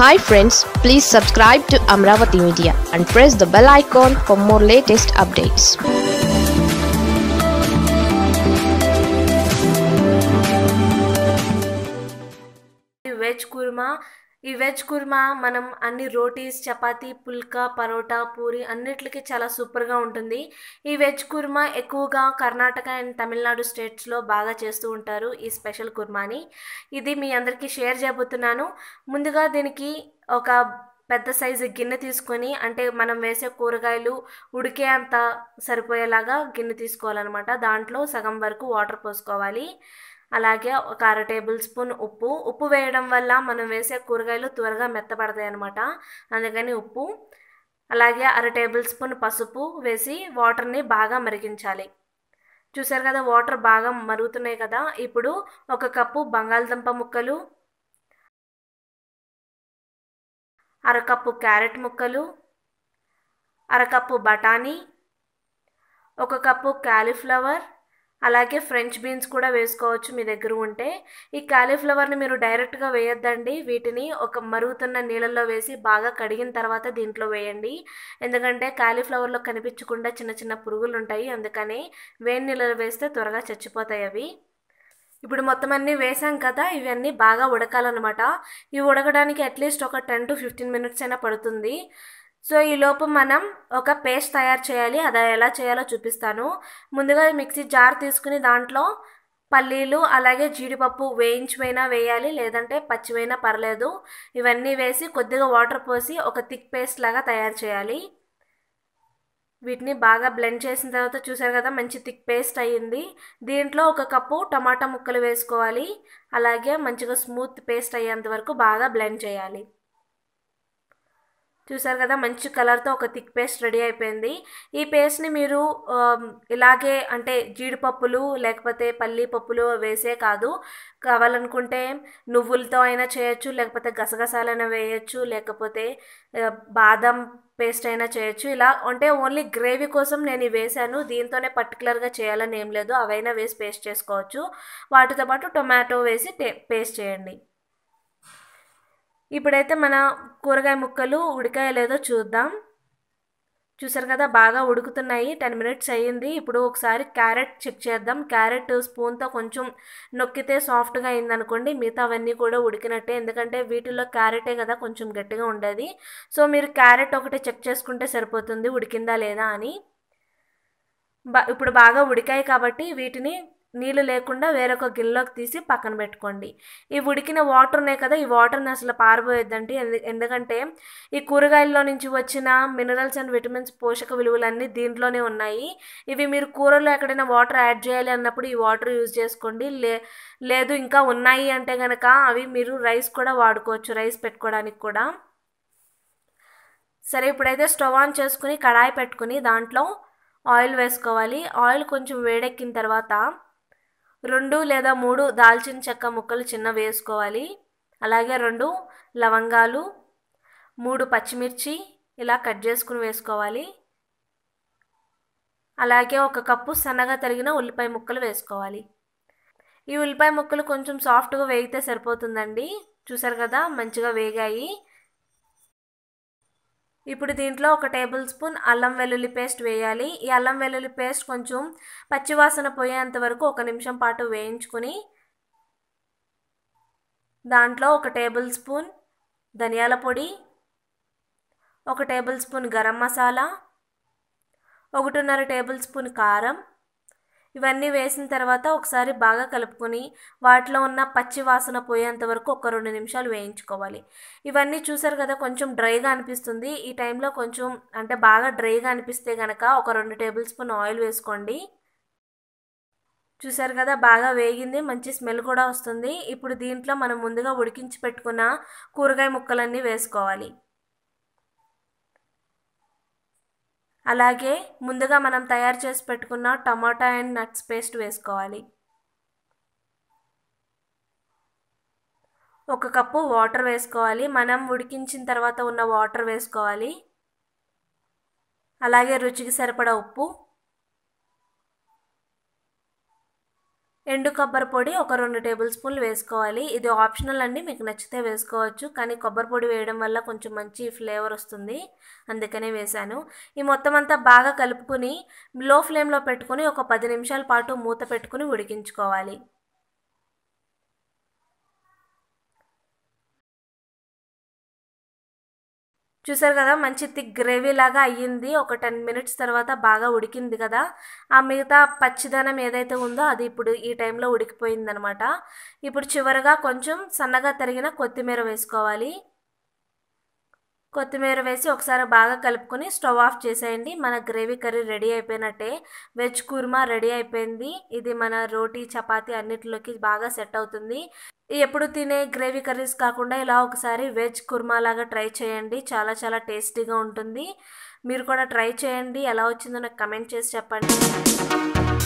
Hi friends, please subscribe to Amravati Media and press the bell icon for more latest updates. Veg kurma ఈ veg kurma మనం అన్ని రోటీస్ చపాతీ పుల్కా పరోటా పూరి అన్నిటికీ చాలా సూపర్గా ఉంటుంది ఈ వెజ్ కుర్మా ఎక్కువగా కర్ణాటక అండ్ తమిళనాడు స్టేట్స్లో బాగా చేస్తూ ఉంటారు ఈ స్పెషల్ కుర్మాని ఇది మీ అందరికీ షేర్ చేయబోతున్నాను ముందుగా దీనికి ఒక పెద్ద సైజు గిన్నె తీసుకొని అంటే మనం వేసే కూరగాయలు ఉడికే అంత సరిపోయేలాగా గిన్నె తీసుకోవాలన్నమాట దాంట్లో సగం వరకు వాటర్ పోసుకోవాలి అలాగే ఒక అర టేబుల్ స్పూన్ ఉప్పు ఉప్పు వేయడం వల్ల మనం వేసే కూరగాయలు త్వరగా మెత్తపడతాయి అనమాట అందుకని ఉప్పు అలాగే అర టేబుల్ స్పూన్ పసుపు వేసి వాటర్ని బాగా మరిగించాలి చూసారు కదా వాటర్ బాగా మరుగుతున్నాయి కదా ఇప్పుడు ఒక కప్పు బంగాళదుంప ముక్కలు అరకప్పు క్యారెట్ ముక్కలు అరకప్పు బఠానీ ఒక కప్పు క్యాలీఫ్లవర్ అలాగే ఫ్రెంచ్ బీన్స్ కూడా వేసుకోవచ్చు మీ దగ్గర ఉంటే ఈ కాలీఫ్లవర్ని మీరు డైరెక్ట్గా వేయొద్దండి వీటిని ఒక మరుగుతున్న నీళ్ళల్లో వేసి బాగా కడిగిన తర్వాత దీంట్లో వేయండి ఎందుకంటే కాలీఫ్లవర్లో కనిపించకుండా చిన్న చిన్న పురుగులు ఉంటాయి అందుకని వేని నీళ్ళలో వేస్తే త్వరగా చచ్చిపోతాయి అవి ఇప్పుడు మొత్తం అన్నీ వేసాం కదా ఇవన్నీ బాగా ఉడకాలన్నమాట ఇవి ఉడకడానికి అట్లీస్ట్ ఒక టెన్ టు ఫిఫ్టీన్ మినిట్స్ అయినా పడుతుంది సో ఈ లోపు మనం ఒక పేస్ట్ తయారు చేయాలి అది ఎలా చేయాలో చూపిస్తాను ముందుగా మిక్సీ జార్ తీసుకుని దాంట్లో పల్లీలు అలాగే జీడిపప్పు వేయించివైనా వేయాలి లేదంటే పచ్చివైనా పర్లేదు ఇవన్నీ వేసి కొద్దిగా వాటర్ పోసి ఒక థిక్ పేస్ట్ లాగా తయారు చేయాలి వీటిని బాగా బ్లెండ్ చేసిన తర్వాత చూసారు కదా మంచి థిక్ పేస్ట్ అయ్యింది దీంట్లో ఒక కప్పు టమాటా ముక్కలు వేసుకోవాలి అలాగే మంచిగా స్మూత్ పేస్ట్ అయ్యేంత వరకు బాగా బ్లెండ్ చేయాలి చూసారు కదా మంచి కలర్తో ఒక థిక్ పేస్ట్ రెడీ అయిపోయింది ఈ పేస్ట్ని మీరు ఇలాగే అంటే జీడిపప్పులు లేకపోతే పల్లి పప్పులు వేసే కాదు కావాలనుకుంటే నువ్వులతో అయినా చేయొచ్చు లేకపోతే గసగసాలైనా వేయచ్చు లేకపోతే బాదం పేస్ట్ అయినా చేయొచ్చు ఇలా అంటే ఓన్లీ గ్రేవీ కోసం నేను వేసాను దీంతోనే పర్టికులర్గా చేయాలని ఏం లేదు అవైనా వేసి పేస్ట్ చేసుకోవచ్చు వాటితో పాటు టొమాటో వేసి పేస్ట్ చేయండి ఇప్పుడైతే మన కూరగాయ ముక్కలు ఉడికాయ లేదో చూద్దాం చూసారు కదా బాగా ఉడుకుతున్నాయి టెన్ మినిట్స్ అయ్యింది ఇప్పుడు ఒకసారి క్యారెట్ చెక్ చేద్దాం క్యారెట్ స్పూన్తో కొంచెం నొక్కితే సాఫ్ట్గా అయిందనుకోండి మిగతా అవన్నీ కూడా ఉడికినట్టే ఎందుకంటే వీటిలో క్యారెటే కదా కొంచెం గట్టిగా ఉండేది సో మీరు క్యారెట్ ఒకటి చెక్ చేసుకుంటే సరిపోతుంది ఉడికిందా లేదా అని ఇప్పుడు బాగా ఉడికాయి కాబట్టి వీటిని నీళ్ళు లేకుండా వేరొక గిల్లోకి తీసి పక్కన పెట్టుకోండి ఈ ఉడికిన వాటర్ ఉన్నాయి కదా ఈ వాటర్ని అసలు పారబోయొద్దండి ఎందుకంటే ఈ కూరగాయల్లో నుంచి వచ్చిన మినరల్స్ అండ్ విటమిన్స్ పోషక విలువలన్నీ దీంట్లోనే ఉన్నాయి ఇవి మీరు కూరలో ఎక్కడైనా వాటర్ యాడ్ చేయాలి అన్నప్పుడు ఈ వాటర్ యూజ్ చేసుకోండి లే లేదు ఇంకా ఉన్నాయి అంటే కనుక అవి మీరు రైస్ కూడా వాడుకోవచ్చు రైస్ పెట్టుకోవడానికి కూడా సరే ఇప్పుడైతే స్టవ్ ఆన్ చేసుకుని కడాయి పెట్టుకుని దాంట్లో ఆయిల్ వేసుకోవాలి ఆయిల్ కొంచెం వేడెక్కిన తర్వాత రెండు లేదా మూడు దాల్చిన చెక్క ముక్కలు చిన్న వేసుకోవాలి అలాగే రెండు లవంగాలు మూడు పచ్చిమిర్చి ఇలా కట్ చేసుకుని వేసుకోవాలి అలాగే ఒక కప్పు సన్నగా తరిగిన ఉల్లిపాయ ముక్కలు వేసుకోవాలి ఈ ఉల్లిపాయ ముక్కలు కొంచెం సాఫ్ట్గా వేగితే సరిపోతుందండి చూసారు కదా మంచిగా వేగాయి ఇప్పుడు దీంట్లో ఒక టేబుల్ స్పూన్ అల్లం వెల్లుల్లి పేస్ట్ వేయాలి ఈ అల్లం వెల్లుల్లి పేస్ట్ కొంచెం పచ్చివాసన పోయేంత వరకు ఒక నిమిషం పాటు వేయించుకుని దాంట్లో ఒక టేబుల్ స్పూన్ ధనియాల పొడి ఒక టేబుల్ స్పూన్ గరం మసాలా ఒకటిన్నర టేబుల్ స్పూన్ కారం ఇవన్నీ వేసిన తర్వాత ఒకసారి బాగా కలుపుకొని వాటిలో ఉన్న పచ్చి వాసన పోయేంత వరకు ఒక రెండు నిమిషాలు వేయించుకోవాలి ఇవన్నీ చూసారు కదా కొంచెం డ్రైగా అనిపిస్తుంది ఈ టైంలో కొంచెం అంటే బాగా డ్రైగా అనిపిస్తే కనుక ఒక రెండు టేబుల్ స్పూన్ ఆయిల్ వేసుకోండి చూసారు కదా బాగా వేగింది మంచి స్మెల్ కూడా వస్తుంది ఇప్పుడు దీంట్లో మనం ముందుగా ఉడికించి పెట్టుకున్న కూరగాయ ముక్కలన్నీ వేసుకోవాలి అలాగే ముందుగా మనం తయారు చేసి పెట్టుకున్న టమాటా అండ్ నట్స్ పేస్ట్ వేసుకోవాలి ఒక కప్పు వాటర్ వేసుకోవాలి మనం ఉడికించిన తర్వాత ఉన్న వాటర్ వేసుకోవాలి అలాగే రుచికి సరిపడా ఉప్పు ఎండు కొబ్బరి పొడి ఒక రెండు టేబుల్ స్పూన్లు వేసుకోవాలి ఇది ఆప్షనల్ అండి మీకు నచ్చితే వేసుకోవచ్చు కానీ కొబ్బరి పొడి వేయడం వల్ల కొంచెం మంచి ఫ్లేవర్ వస్తుంది అందుకనే వేశాను ఈ మొత్తం అంతా బాగా కలుపుకుని లో ఫ్లేమ్లో పెట్టుకుని ఒక పది నిమిషాల పాటు మూత పెట్టుకుని ఉడికించుకోవాలి చూసారు కదా మంచి థిక్ గ్రేవీ లాగా అయ్యింది ఒక టెన్ మినిట్స్ తర్వాత బాగా ఉడికింది కదా ఆ మిగతా పచ్చిదనం ఏదైతే ఉందో అది ఇప్పుడు ఈ టైంలో ఉడికిపోయిందనమాట ఇప్పుడు చివరగా కొంచెం సన్నగా తరిగిన కొత్తిమీర వేసుకోవాలి కొత్తిమీర వేసి ఒకసారి బాగా కలుపుకొని స్టవ్ ఆఫ్ చేసేయండి మన గ్రేవీ కర్రీ రెడీ అయిపోయినట్టే వెజ్ కుర్మా రెడీ అయిపోయింది ఇది మన రోటీ చపాతీ అన్నిటిలోకి బాగా సెట్ అవుతుంది ఎప్పుడు తినే గ్రేవీ కర్రీస్ కాకుండా ఇలా ఒకసారి వెజ్ కుర్మా లాగా ట్రై చేయండి చాలా చాలా టేస్టీగా ఉంటుంది మీరు కూడా ట్రై చేయండి ఎలా వచ్చిందో నాకు కమెంట్ చేసి చెప్పండి